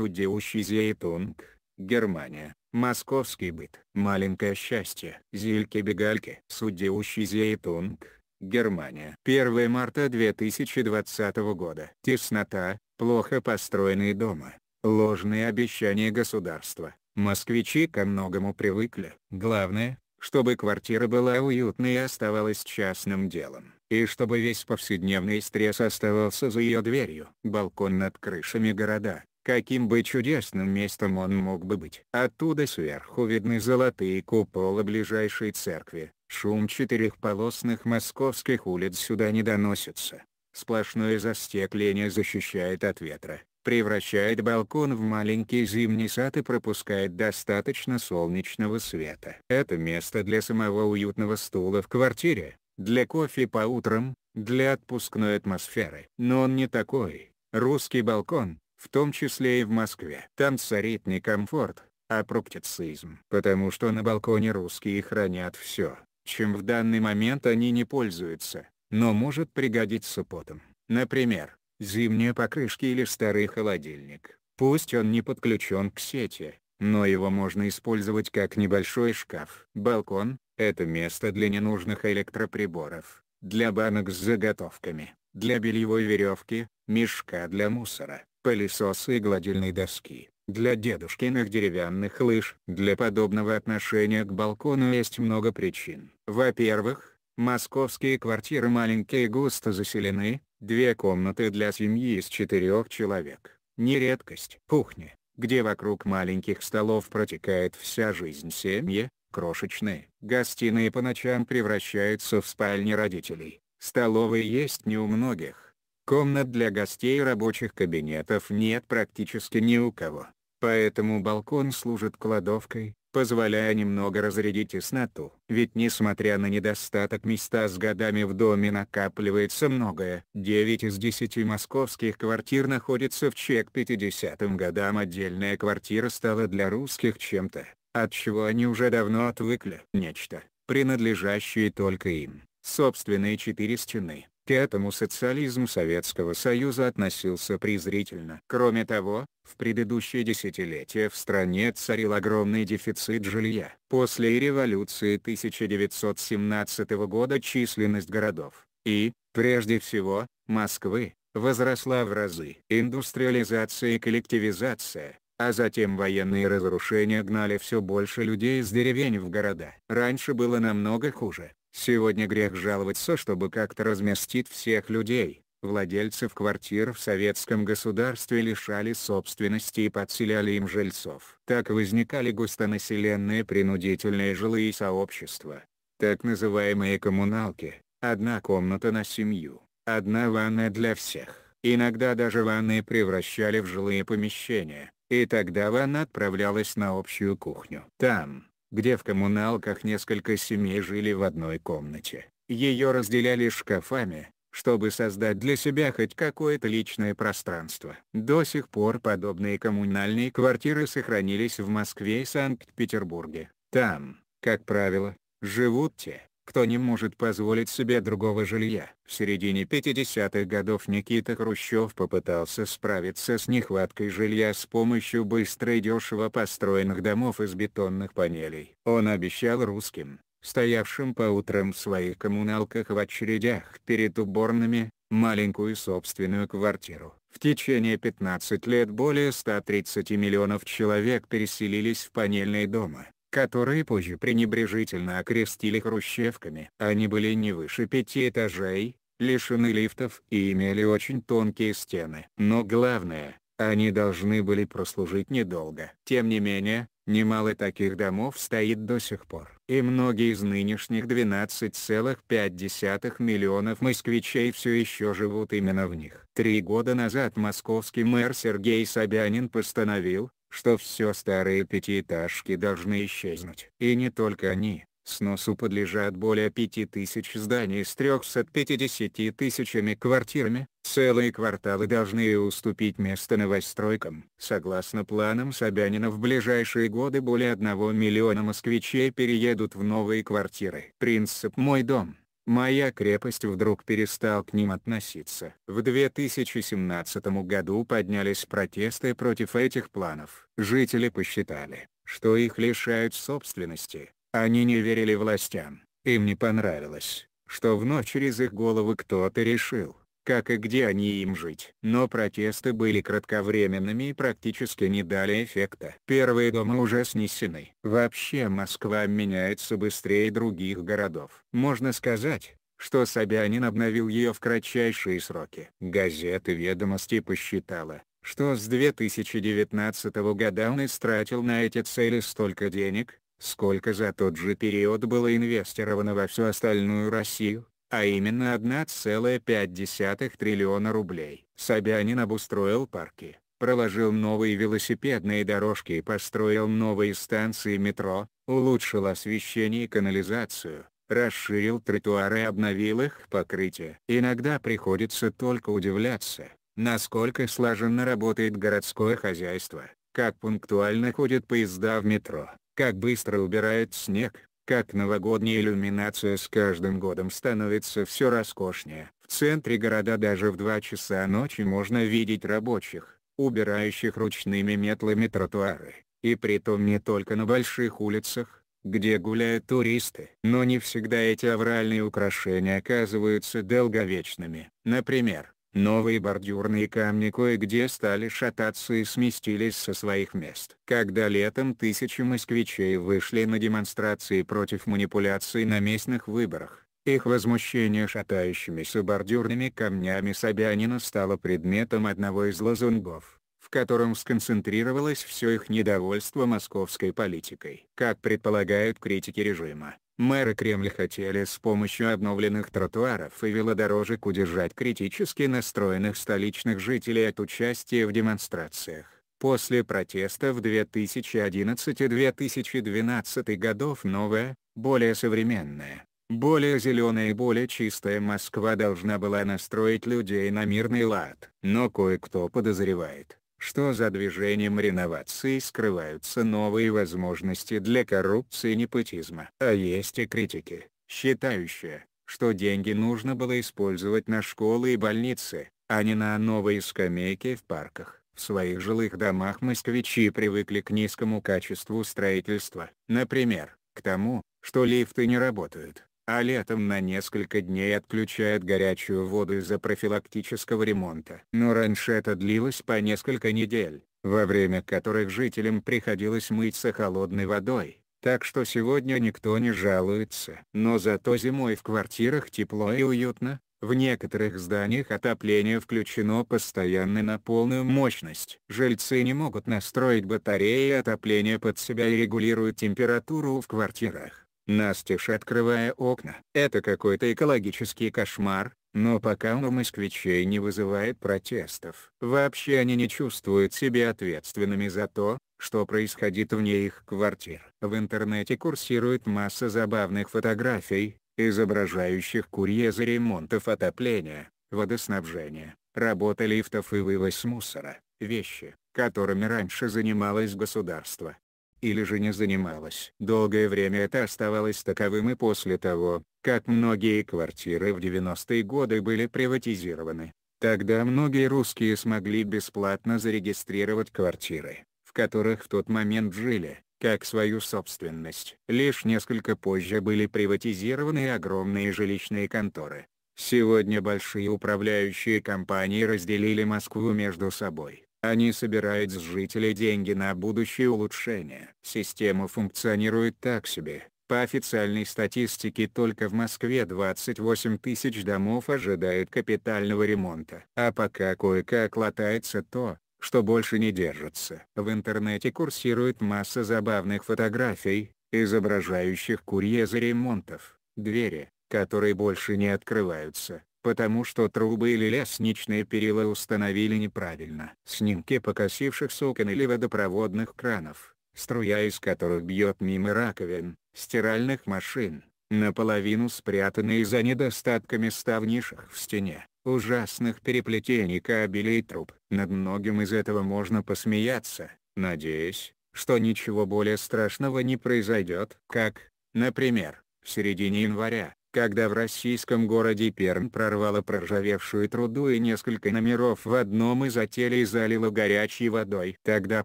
Судеющий Зейтунг, Германия, Московский быт. Маленькое счастье. Зильки-бегальки. Судеющий Зейтунг, Германия. 1 марта 2020 года. Теснота, плохо построенные дома, ложные обещания государства. Москвичи ко многому привыкли. Главное, чтобы квартира была уютной и оставалась частным делом. И чтобы весь повседневный стресс оставался за ее дверью. Балкон над крышами города. Каким бы чудесным местом он мог бы быть. Оттуда сверху видны золотые куполы ближайшей церкви, шум четырехполосных московских улиц сюда не доносится. Сплошное застекление защищает от ветра, превращает балкон в маленький зимний сад и пропускает достаточно солнечного света. Это место для самого уютного стула в квартире, для кофе по утрам, для отпускной атмосферы. Но он не такой. Русский балкон, в том числе и в Москве. Там царит не комфорт, а проптицизм. Потому что на балконе русские хранят все, чем в данный момент они не пользуются, но может пригодиться потом. Например, зимние покрышки или старый холодильник. Пусть он не подключен к сети, но его можно использовать как небольшой шкаф. Балкон – это место для ненужных электроприборов, для банок с заготовками, для бельевой веревки, мешка для мусора. Пылесосы и гладильной доски. Для дедушкиных деревянных лыж. Для подобного отношения к балкону есть много причин. Во-первых, московские квартиры маленькие и густо заселены, две комнаты для семьи из четырех человек. Не редкость. Кухня, где вокруг маленьких столов протекает вся жизнь семьи, крошечные. Гостиные по ночам превращаются в спальни родителей. Столовые есть не у многих Комнат для гостей и рабочих кабинетов нет практически ни у кого. Поэтому балкон служит кладовкой, позволяя немного разрядить тесноту. Ведь несмотря на недостаток места с годами в доме накапливается многое. 9 из 10 московских квартир находится в чек 50-м годам отдельная квартира стала для русских чем-то, от чего они уже давно отвыкли. Нечто, принадлежащее только им, собственные четыре стены к этому социализм Советского Союза относился презрительно. Кроме того, в предыдущие десятилетия в стране царил огромный дефицит жилья. После революции 1917 года численность городов, и, прежде всего, Москвы, возросла в разы. Индустриализация и коллективизация, а затем военные разрушения гнали все больше людей из деревень в города. Раньше было намного хуже. Сегодня грех жаловаться, чтобы как-то разместить всех людей, владельцев квартир в советском государстве лишали собственности и подселяли им жильцов. Так возникали густонаселенные принудительные жилые сообщества, так называемые коммуналки, одна комната на семью, одна ванная для всех. Иногда даже ванны превращали в жилые помещения, и тогда ванна отправлялась на общую кухню. Там, где в коммуналках несколько семей жили в одной комнате. Ее разделяли шкафами, чтобы создать для себя хоть какое-то личное пространство. До сих пор подобные коммунальные квартиры сохранились в Москве и Санкт-Петербурге. Там, как правило, живут те, кто не может позволить себе другого жилья. В середине 50-х годов Никита Хрущев попытался справиться с нехваткой жилья с помощью быстро и дешево построенных домов из бетонных панелей. Он обещал русским, стоявшим по утрам в своих коммуналках в очередях перед уборными, маленькую собственную квартиру. В течение 15 лет более 130 миллионов человек переселились в панельные дома которые позже пренебрежительно окрестили хрущевками. Они были не выше пяти этажей, лишены лифтов и имели очень тонкие стены. Но главное, они должны были прослужить недолго. Тем не менее, немало таких домов стоит до сих пор. И многие из нынешних 12,5 миллионов москвичей все еще живут именно в них. Три года назад московский мэр Сергей Собянин постановил, что все старые пятиэтажки должны исчезнуть. И не только они, сносу подлежат более 5000 зданий с 350 тысячами квартирами, целые кварталы должны уступить место новостройкам. Согласно планам Собянина в ближайшие годы более 1 миллиона москвичей переедут в новые квартиры. Принцип «Мой дом» моя крепость вдруг перестал к ним относиться. В 2017 году поднялись протесты против этих планов. Жители посчитали, что их лишают собственности, они не верили властям, им не понравилось, что в ночь через их головы кто-то решил, как и где они им жить. Но протесты были кратковременными и практически не дали эффекта. Первые дома уже снесены. Вообще Москва меняется быстрее других городов. Можно сказать, что Собянин обновил ее в кратчайшие сроки. Газета «Ведомости» посчитала, что с 2019 года он истратил на эти цели столько денег, сколько за тот же период было инвестировано во всю остальную Россию а именно 1,5 триллиона рублей. Собянин обустроил парки, проложил новые велосипедные дорожки и построил новые станции метро, улучшил освещение и канализацию, расширил тротуары и обновил их покрытие. Иногда приходится только удивляться, насколько слаженно работает городское хозяйство, как пунктуально ходят поезда в метро, как быстро убирают снег, как новогодняя иллюминация с каждым годом становится все роскошнее. В центре города даже в 2 часа ночи можно видеть рабочих, убирающих ручными метлами тротуары, и притом не только на больших улицах, где гуляют туристы. Но не всегда эти авральные украшения оказываются долговечными. Например, Новые бордюрные камни кое-где стали шататься и сместились со своих мест. Когда летом тысячи москвичей вышли на демонстрации против манипуляций на местных выборах, их возмущение шатающимися бордюрными камнями Собянина стало предметом одного из лозунгов, в котором сконцентрировалось все их недовольство московской политикой. Как предполагают критики режима, Мэры Кремля хотели с помощью обновленных тротуаров и велодорожек удержать критически настроенных столичных жителей от участия в демонстрациях. После протестов 2011-2012 годов новая, более современная, более зеленая и более чистая Москва должна была настроить людей на мирный лад. Но кое-кто подозревает, что за движением реновации скрываются новые возможности для коррупции и непутизма. А есть и критики, считающие, что деньги нужно было использовать на школы и больницы, а не на новые скамейки в парках. В своих жилых домах москвичи привыкли к низкому качеству строительства. Например, к тому, что лифты не работают, а летом на несколько дней отключают горячую воду из-за профилактического ремонта. Но раньше это длилось по несколько недель, во время которых жителям приходилось мыться холодной водой. Так что сегодня никто не жалуется. Но зато зимой в квартирах тепло и уютно, в некоторых зданиях отопление включено постоянно на полную мощность. Жильцы не могут настроить батареи отопления под себя и регулируют температуру в квартирах настежь открывая окна. Это какой-то экологический кошмар, но пока он у москвичей не вызывает протестов. Вообще они не чувствуют себя ответственными за то, что происходит вне их квартир. В интернете курсирует масса забавных фотографий, изображающих курьезы ремонтов отопления, водоснабжения, работы лифтов и вывоз мусора, вещи, которыми раньше занималось государство или же не занималась. Долгое время это оставалось таковым и после того, как многие квартиры в 90-е годы были приватизированы. Тогда многие русские смогли бесплатно зарегистрировать квартиры, в которых в тот момент жили, как свою собственность. Лишь несколько позже были приватизированы огромные жилищные конторы. Сегодня большие управляющие компании разделили Москву между собой. Они собирают с жителей деньги на будущее улучшение. Система функционирует так себе. По официальной статистике только в Москве 28 тысяч домов ожидают капитального ремонта. А пока кое-как латается то, что больше не держится. В интернете курсирует масса забавных фотографий, изображающих курьезы ремонтов, двери, которые больше не открываются, потому что трубы или лестничные перила установили неправильно. Снимки покосившихся окон или водопроводных кранов, струя из которых бьет мимо раковин, стиральных машин, наполовину спрятанные за недостатками места в нишах в стене, ужасных переплетений кабелей и труб. Над многим из этого можно посмеяться, надеясь, что ничего более страшного не произойдет, как, например, в середине января, когда в российском городе Пермь прорвало проржавевшую труду и несколько номеров в одном из отелей залило горячей водой. Тогда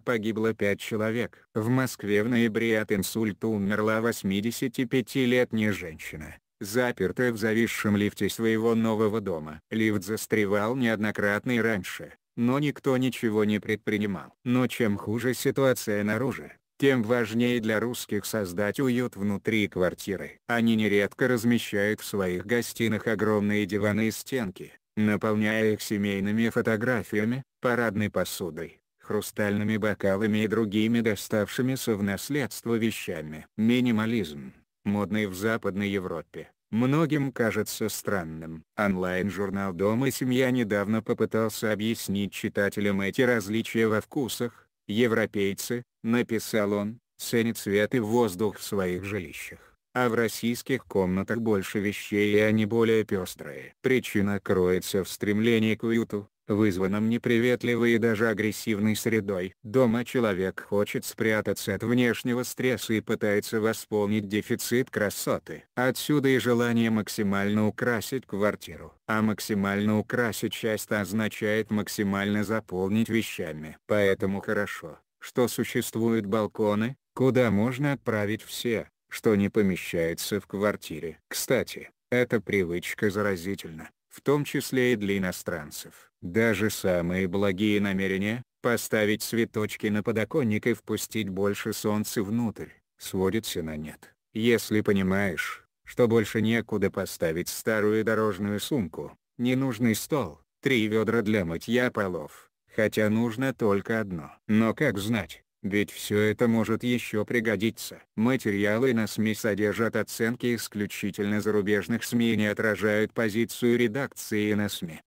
погибло пять человек. В Москве в ноябре от инсульта умерла 85-летняя женщина запертая в зависшем лифте своего нового дома. Лифт застревал неоднократно и раньше, но никто ничего не предпринимал. Но чем хуже ситуация наружу, тем важнее для русских создать уют внутри квартиры. Они нередко размещают в своих гостиных огромные диваны и стенки, наполняя их семейными фотографиями, парадной посудой, хрустальными бокалами и другими доставшимися в наследство вещами. Минимализм, модный в Западной Европе, многим кажется странным. Онлайн-журнал «Дом и семья» недавно попытался объяснить читателям эти различия во вкусах, Европейцы, написал он, ценят свет и воздух в своих жилищах, а в российских комнатах больше вещей и они более пестрые. Причина кроется в стремлении к уюту, вызванном неприветливой и даже агрессивной средой. Дома человек хочет спрятаться от внешнего стресса и пытается восполнить дефицит красоты. Отсюда и желание максимально украсить квартиру. А максимально украсить часто означает максимально заполнить вещами. Поэтому хорошо, что существуют балконы, куда можно отправить все, что не помещается в квартире. Кстати, эта привычка заразительна в том числе и для иностранцев. Даже самые благие намерения, поставить цветочки на подоконник и впустить больше солнца внутрь, сводится на нет. Если понимаешь, что больше некуда поставить старую дорожную сумку, ненужный стол, три ведра для мытья полов, хотя нужно только одно. Но как знать, ведь все это может еще пригодиться. Материалы на СМИ содержат оценки исключительно зарубежных СМИ и не отражают позицию редакции на СМИ.